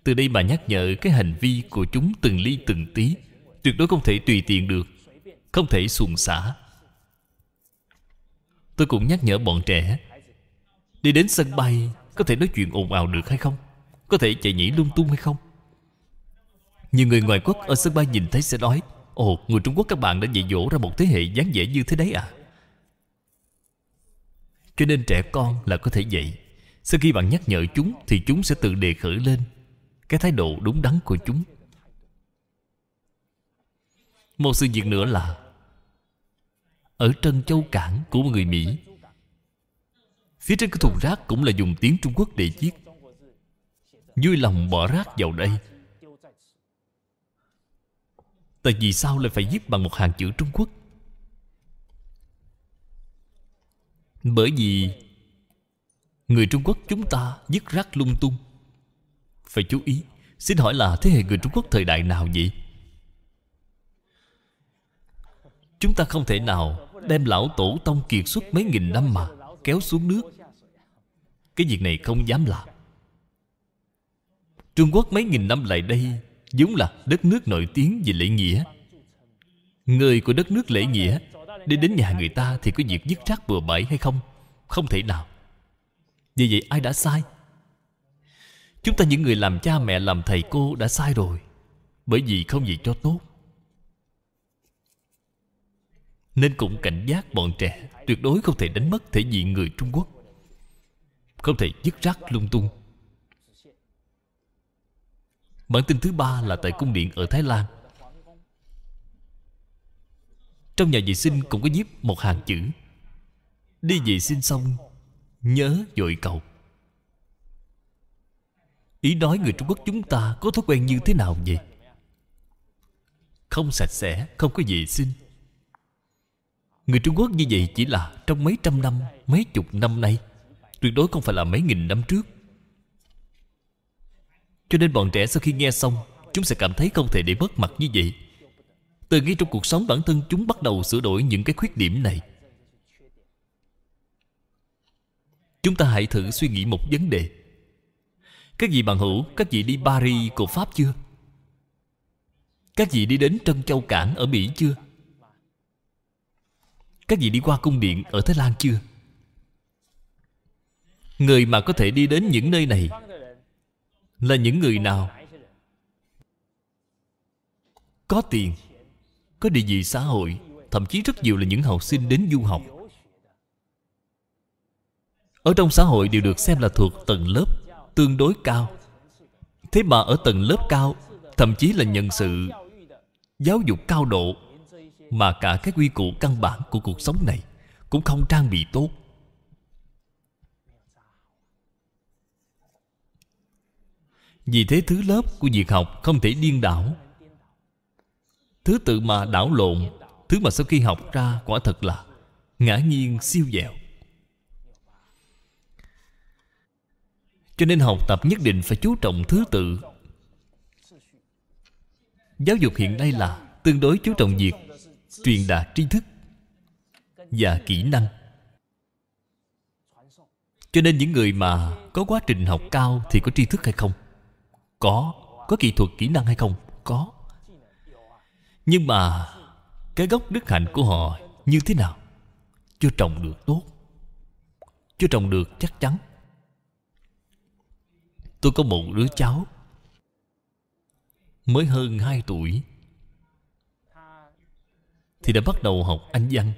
[SPEAKER 1] từ đây mà nhắc nhở cái hành vi của chúng từng ly từng tí tuyệt đối không thể tùy tiện được không thể xuồng xả tôi cũng nhắc nhở bọn trẻ đi đến sân bay có thể nói chuyện ồn ào được hay không có thể chạy nhảy lung tung hay không nhiều người ngoài quốc ở sân bay nhìn thấy sẽ nói Ồ, người Trung Quốc các bạn đã dạy dỗ ra một thế hệ dáng vẻ như thế đấy à Cho nên trẻ con là có thể vậy Sau khi bạn nhắc nhở chúng Thì chúng sẽ tự đề khởi lên Cái thái độ đúng đắn của chúng Một sự việc nữa là Ở Trân Châu Cảng của người Mỹ Phía trên cái thùng rác cũng là dùng tiếng Trung Quốc để viết Vui lòng bỏ rác vào đây Tại vì sao lại phải viết bằng một hàng chữ Trung Quốc Bởi vì Người Trung Quốc chúng ta dứt rác lung tung Phải chú ý Xin hỏi là thế hệ người Trung Quốc thời đại nào vậy? Chúng ta không thể nào đem lão tổ tông kiệt xuất mấy nghìn năm mà kéo xuống nước Cái việc này không dám làm Trung Quốc mấy nghìn năm lại đây vốn là đất nước nổi tiếng về lễ nghĩa người của đất nước lễ nghĩa đi đến nhà người ta thì có việc dứt rác bừa bãi hay không không thể nào vì vậy ai đã sai chúng ta những người làm cha mẹ làm thầy cô đã sai rồi bởi vì không gì cho tốt nên cũng cảnh giác bọn trẻ tuyệt đối không thể đánh mất thể diện người trung quốc không thể dứt rác lung tung Bản tin thứ ba là tại cung điện ở Thái Lan Trong nhà vệ sinh cũng có viết một hàng chữ Đi vệ sinh xong Nhớ dội cầu Ý nói người Trung Quốc chúng ta có thói quen như thế nào vậy? Không sạch sẽ, không có vệ sinh Người Trung Quốc như vậy chỉ là trong mấy trăm năm, mấy chục năm nay Tuyệt đối không phải là mấy nghìn năm trước cho nên bọn trẻ sau khi nghe xong Chúng sẽ cảm thấy không thể để mất mặt như vậy Từ ngay trong cuộc sống bản thân chúng bắt đầu sửa đổi những cái khuyết điểm này Chúng ta hãy thử suy nghĩ một vấn đề Các vị bạn hữu, các vị đi Paris của Pháp chưa? Các vị đi đến Trân Châu Cảng ở Mỹ chưa? Các vị đi qua cung điện ở Thái Lan chưa? Người mà có thể đi đến những nơi này là những người nào có tiền có địa vị xã hội thậm chí rất nhiều là những học sinh đến du học ở trong xã hội đều được xem là thuộc tầng lớp tương đối cao thế mà ở tầng lớp cao thậm chí là nhận sự giáo dục cao độ mà cả cái quy củ căn bản của cuộc sống này cũng không trang bị tốt Vì thế thứ lớp của việc học không thể điên đảo Thứ tự mà đảo lộn Thứ mà sau khi học ra quả thật là Ngã nhiên siêu dẻo Cho nên học tập nhất định phải chú trọng thứ tự Giáo dục hiện nay là Tương đối chú trọng việc Truyền đạt tri thức Và kỹ năng Cho nên những người mà Có quá trình học cao Thì có tri thức hay không có Có kỹ thuật kỹ năng hay không? Có Nhưng mà Cái gốc đức hạnh của họ như thế nào? Chưa trồng được tốt Chưa trồng được chắc chắn Tôi có một đứa cháu Mới hơn 2 tuổi Thì đã bắt đầu học Anh văn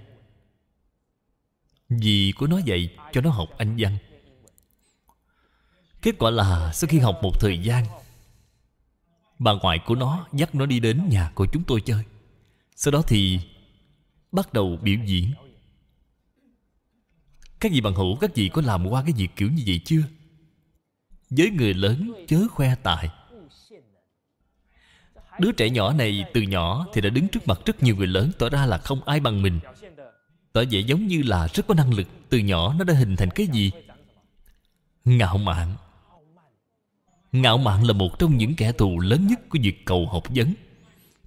[SPEAKER 1] Dì của nó dạy cho nó học Anh văn Kết quả là sau khi học một thời gian Bà ngoại của nó dắt nó đi đến nhà của chúng tôi chơi Sau đó thì Bắt đầu biểu diễn Các vị bằng hữu Các vị có làm qua cái việc kiểu như vậy chưa Với người lớn chớ khoe tài Đứa trẻ nhỏ này từ nhỏ Thì đã đứng trước mặt rất nhiều người lớn Tỏ ra là không ai bằng mình Tỏ vẻ giống như là rất có năng lực Từ nhỏ nó đã hình thành cái gì Ngạo mạn Ngạo mạn là một trong những kẻ thù lớn nhất của việc cầu học vấn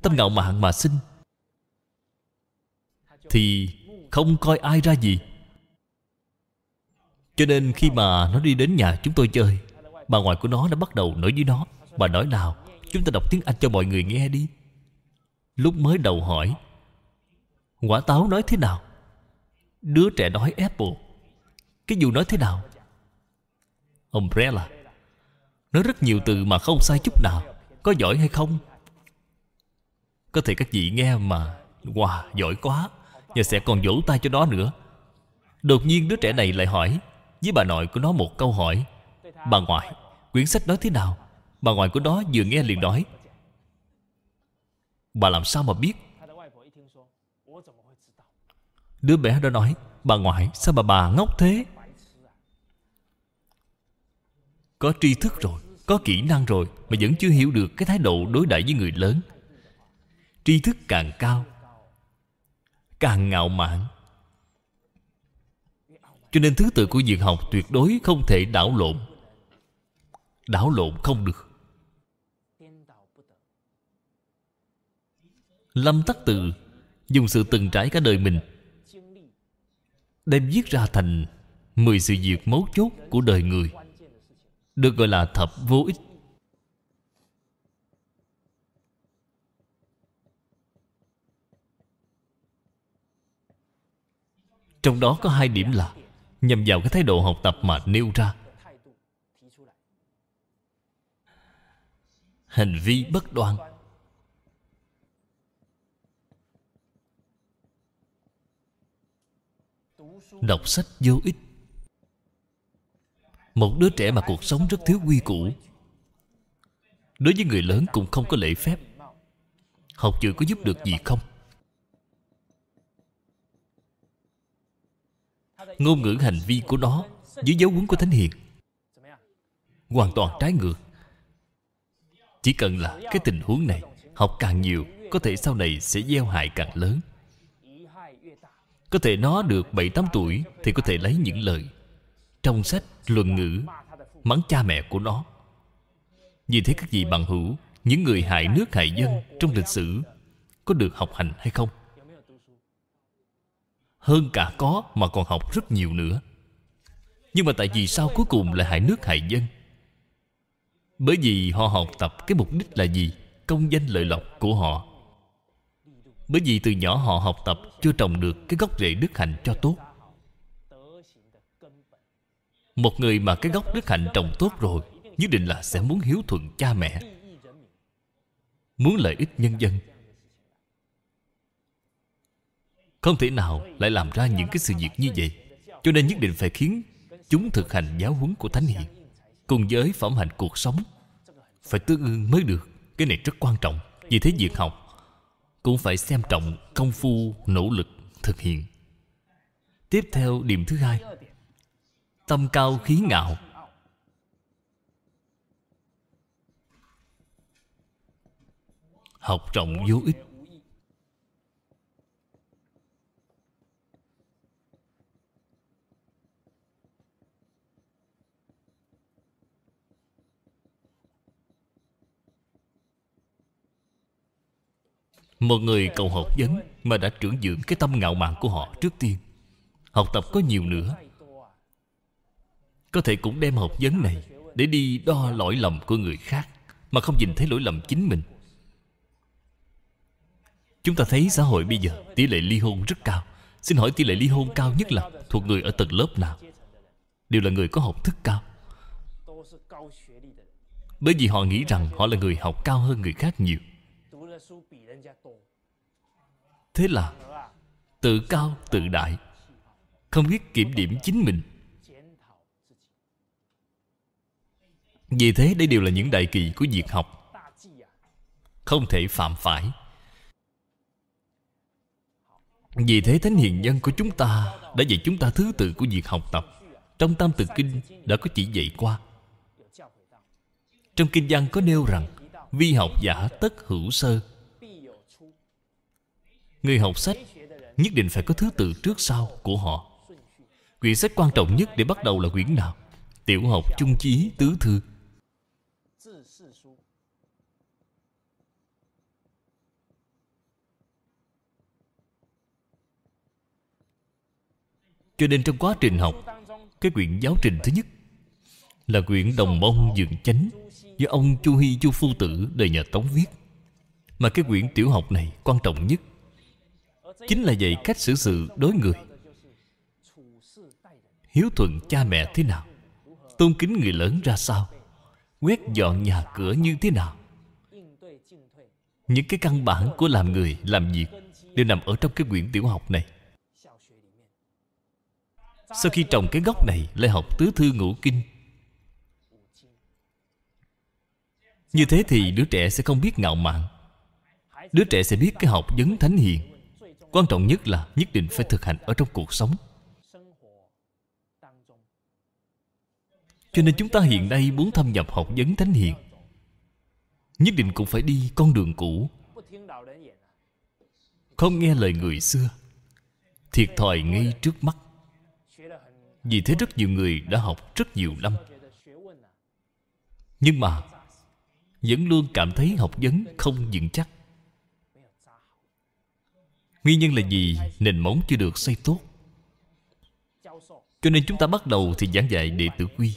[SPEAKER 1] Tâm ngạo mạn mà sinh Thì không coi ai ra gì Cho nên khi mà nó đi đến nhà chúng tôi chơi Bà ngoại của nó đã bắt đầu nói với nó Bà nói nào Chúng ta đọc tiếng Anh cho mọi người nghe đi Lúc mới đầu hỏi Quả táo nói thế nào Đứa trẻ nói apple Cái dù nói thế nào Umbrella Nói rất nhiều từ mà không sai chút nào Có giỏi hay không? Có thể các vị nghe mà Wow, giỏi quá Nhà sẽ còn vỗ tay cho nó nữa Đột nhiên đứa trẻ này lại hỏi Với bà nội của nó một câu hỏi Bà ngoại, quyển sách nói thế nào? Bà ngoại của nó vừa nghe liền nói Bà làm sao mà biết? Đứa bé đó nói Bà ngoại, sao bà bà ngốc thế? Có tri thức rồi Có kỹ năng rồi Mà vẫn chưa hiểu được cái thái độ đối đãi với người lớn Tri thức càng cao Càng ngạo mạn Cho nên thứ tự của việc học tuyệt đối không thể đảo lộn Đảo lộn không được Lâm Tắc Từ Dùng sự từng trải cả đời mình Đem viết ra thành mười sự việc mấu chốt của đời người được gọi là thập vô ích Trong đó có hai điểm là Nhằm vào cái thái độ học tập mà nêu ra Hành vi bất đoan Đọc sách vô ích một đứa trẻ mà cuộc sống rất thiếu quy củ Đối với người lớn cũng không có lễ phép Học chữ có giúp được gì không? Ngôn ngữ hành vi của nó Dưới dấu huấn của Thánh Hiền Hoàn toàn trái ngược Chỉ cần là cái tình huống này Học càng nhiều Có thể sau này sẽ gieo hại càng lớn Có thể nó được 7-8 tuổi Thì có thể lấy những lời trong sách luận ngữ mắng cha mẹ của nó vì thế các vị bằng hữu những người hại nước hại dân trong lịch sử có được học hành hay không hơn cả có mà còn học rất nhiều nữa nhưng mà tại vì sao cuối cùng lại hại nước hại dân bởi vì họ học tập cái mục đích là gì công danh lợi lộc của họ bởi vì từ nhỏ họ học tập chưa trồng được cái gốc rễ đức hạnh cho tốt một người mà cái gốc đức hạnh trồng tốt rồi Nhất định là sẽ muốn hiếu thuận cha mẹ Muốn lợi ích nhân dân Không thể nào lại làm ra những cái sự việc như vậy Cho nên nhất định phải khiến Chúng thực hành giáo huấn của Thánh Hiền Cùng với phẩm hạnh cuộc sống Phải tương ương mới được Cái này rất quan trọng Vì thế việc học Cũng phải xem trọng công phu nỗ lực thực hiện Tiếp theo điểm thứ hai Tâm cao khí ngạo Học trọng vô ích Một người cầu học vấn Mà đã trưởng dưỡng cái tâm ngạo mạn của họ trước tiên Học tập có nhiều nữa có thể cũng đem học vấn này Để đi đo lỗi lầm của người khác Mà không nhìn thấy lỗi lầm chính mình Chúng ta thấy xã hội bây giờ Tỷ lệ ly hôn rất cao Xin hỏi tỷ lệ ly hôn cao nhất là Thuộc người ở tầng lớp nào Đều là người có học thức cao Bởi vì họ nghĩ rằng Họ là người học cao hơn người khác nhiều Thế là Tự cao tự đại Không biết kiểm điểm chính mình Vì thế đây đều là những đại kỳ của việc học Không thể phạm phải Vì thế Thánh Hiền Nhân của chúng ta Đã dạy chúng ta thứ tự của việc học tập Trong Tam Tự Kinh đã có chỉ dạy qua Trong Kinh văn có nêu rằng Vi học giả tất hữu sơ Người học sách Nhất định phải có thứ tự trước sau của họ Quyển sách quan trọng nhất để bắt đầu là quyển nào Tiểu học, trung chí, tứ thư Cho nên trong quá trình học Cái quyển giáo trình thứ nhất Là quyển Đồng Mông Dường Chánh Do ông Chu Hy Chu Phu Tử đời nhà Tống viết Mà cái quyển tiểu học này quan trọng nhất Chính là dạy cách xử sự đối người Hiếu thuận cha mẹ thế nào Tôn kính người lớn ra sao Quét dọn nhà cửa như thế nào Những cái căn bản của làm người, làm việc Đều nằm ở trong cái quyển tiểu học này sau khi trồng cái gốc này Lại học tứ thư ngũ kinh Như thế thì đứa trẻ sẽ không biết ngạo mạn Đứa trẻ sẽ biết cái học vấn thánh hiền Quan trọng nhất là nhất định phải thực hành ở trong cuộc sống Cho nên chúng ta hiện nay muốn thâm nhập học vấn thánh hiền Nhất định cũng phải đi con đường cũ Không nghe lời người xưa Thiệt thòi ngay trước mắt vì thế rất nhiều người đã học rất nhiều năm Nhưng mà Vẫn luôn cảm thấy học vấn không vững chắc Nguyên nhân là gì nền móng chưa được xây tốt Cho nên chúng ta bắt đầu thì giảng dạy đệ tử quy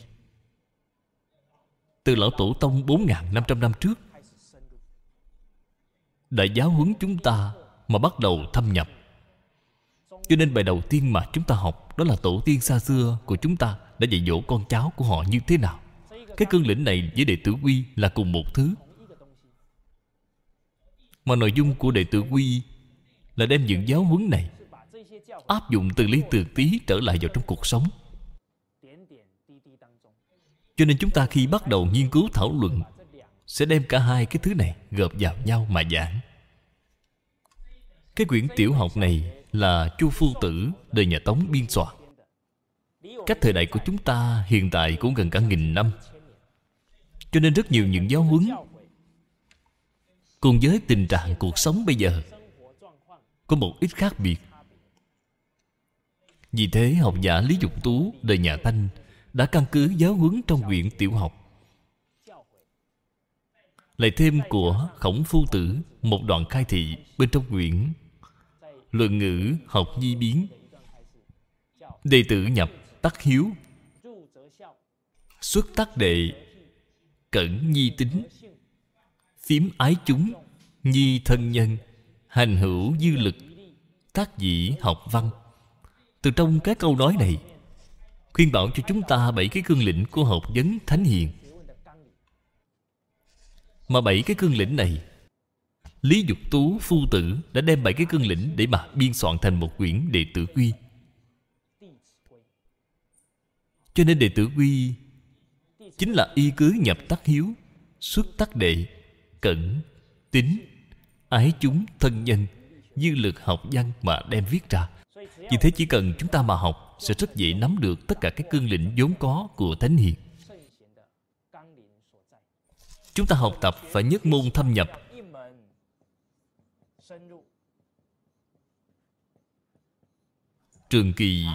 [SPEAKER 1] Từ lão tổ tông 4.500 năm trước Đại giáo huấn chúng ta mà bắt đầu thâm nhập Cho nên bài đầu tiên mà chúng ta học đó là tổ tiên xa xưa của chúng ta đã dạy dỗ con cháu của họ như thế nào cái cương lĩnh này với đệ tử quy là cùng một thứ mà nội dung của đệ tử quy là đem những giáo huấn này áp dụng từ lý từ tí trở lại vào trong cuộc sống cho nên chúng ta khi bắt đầu nghiên cứu thảo luận sẽ đem cả hai cái thứ này gộp vào nhau mà giảng cái quyển tiểu học này là Chu Phu Tử đời nhà Tống biên soạn. Cách thời đại của chúng ta hiện tại cũng gần cả nghìn năm. Cho nên rất nhiều những giáo huấn cùng với tình trạng cuộc sống bây giờ có một ít khác biệt. Vì thế học giả Lý Dục Tú đời nhà Thanh đã căn cứ giáo huấn trong quyển tiểu học lại thêm của khổng phu tử một đoạn khai thị bên trong quyển Luận ngữ học di biến Đệ tử nhập tắc hiếu Xuất tắc đệ Cẩn nhi tính Phím ái chúng Nhi thân nhân Hành hữu dư lực Tác dĩ học văn Từ trong các câu nói này Khuyên bảo cho chúng ta bảy cái cương lĩnh Của học vấn Thánh Hiền Mà bảy cái cương lĩnh này Lý Dục Tú Phu Tử đã đem bảy cái cương lĩnh để mà biên soạn thành một quyển Đệ Tử Quy. Cho nên Đệ Tử Quy chính là y cứ nhập tắc hiếu, xuất tắc đệ, cẩn, tính, ái chúng, thân nhân, như lực học văn mà đem viết ra. Vì thế chỉ cần chúng ta mà học sẽ rất dễ nắm được tất cả các cương lĩnh vốn có của Thánh Hiền. Chúng ta học tập phải nhất môn thâm nhập trường kỳ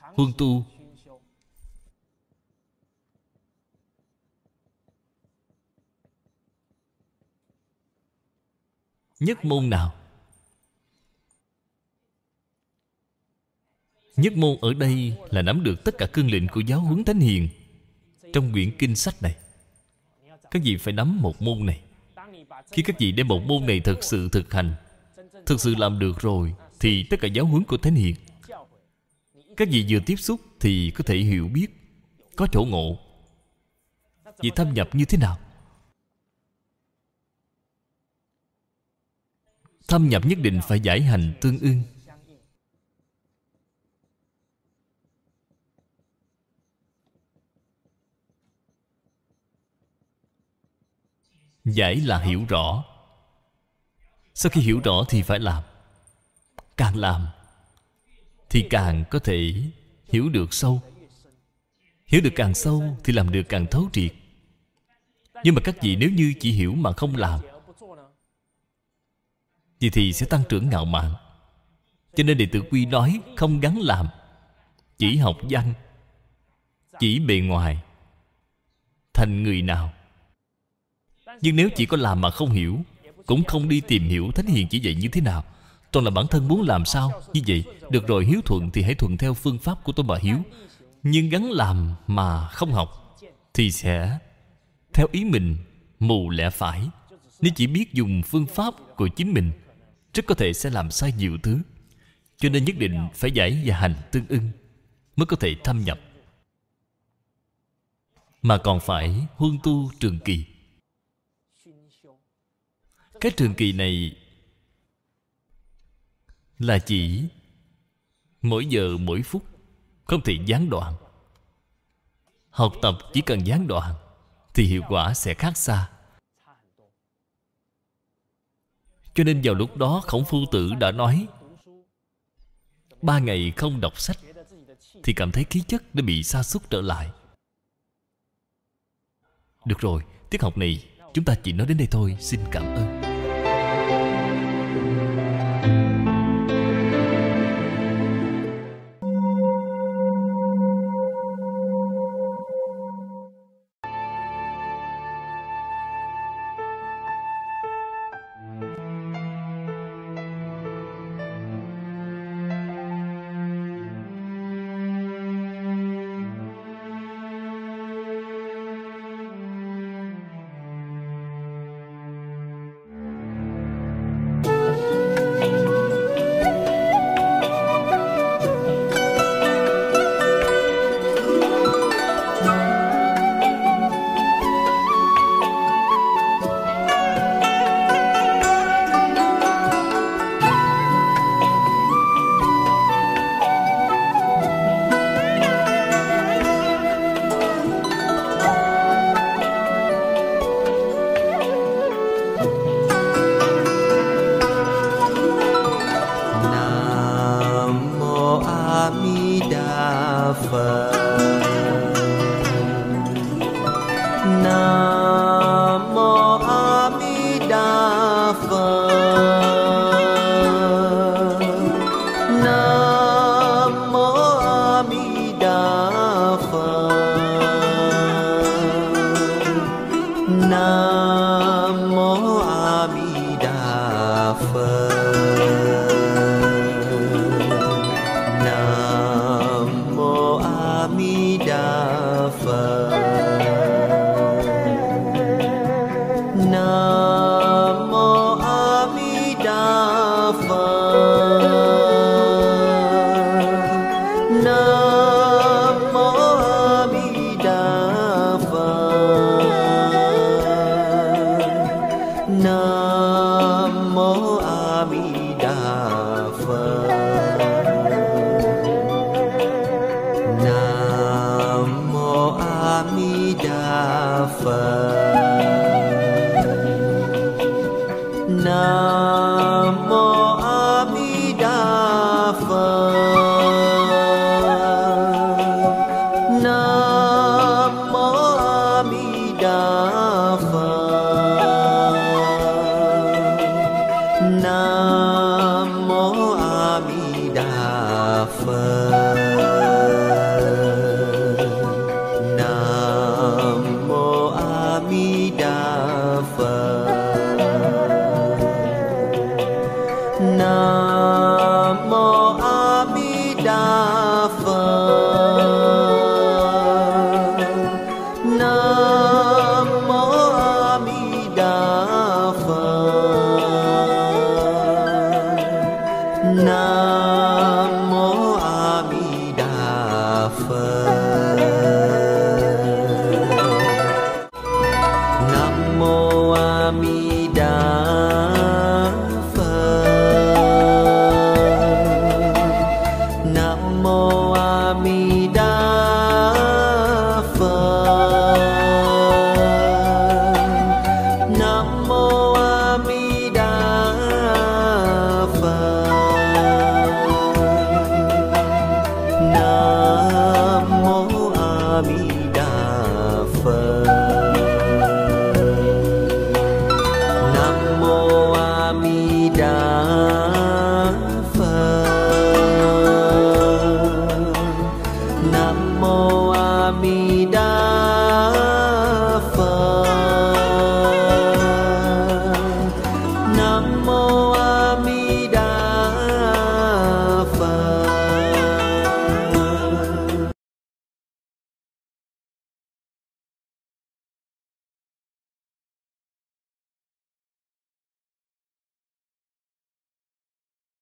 [SPEAKER 1] huân tu nhất môn nào nhất môn ở đây là nắm được tất cả cương lĩnh của giáo huấn thánh hiền trong quyển kinh sách này các vị phải nắm một môn này khi các vị đem bộ môn này thật sự thực hành Thực sự làm được rồi Thì tất cả giáo huấn của Thánh Hiền Các vị vừa tiếp xúc Thì có thể hiểu biết Có chỗ ngộ Vì thâm nhập như thế nào Thâm nhập nhất định phải giải hành tương ưng Giải là hiểu rõ Sau khi hiểu rõ thì phải làm Càng làm Thì càng có thể hiểu được sâu Hiểu được càng sâu thì làm được càng thấu triệt Nhưng mà các vị nếu như chỉ hiểu mà không làm thì thì sẽ tăng trưởng ngạo mạn Cho nên đệ tử Quy nói không gắn làm Chỉ học văn Chỉ bề ngoài Thành người nào nhưng nếu chỉ có làm mà không hiểu Cũng không đi tìm hiểu Thánh Hiền chỉ dạy như thế nào Toàn là bản thân muốn làm sao Như vậy Được rồi hiếu thuận thì hãy thuận theo phương pháp của tôi mà hiếu Nhưng gắn làm mà không học Thì sẽ Theo ý mình Mù lẽ phải Nếu chỉ biết dùng phương pháp của chính mình Rất có thể sẽ làm sai nhiều thứ Cho nên nhất định phải giải và hành tương ưng Mới có thể thâm nhập Mà còn phải huân tu trường kỳ cái trường kỳ này là chỉ mỗi giờ mỗi phút không thể gián đoạn học tập chỉ cần gián đoạn thì hiệu quả sẽ khác xa cho nên vào lúc đó khổng phu tử đã nói ba ngày không đọc sách thì cảm thấy khí chất đã bị sa sút trở lại được rồi tiết học này chúng ta chỉ nói đến đây thôi xin cảm ơn
[SPEAKER 2] ना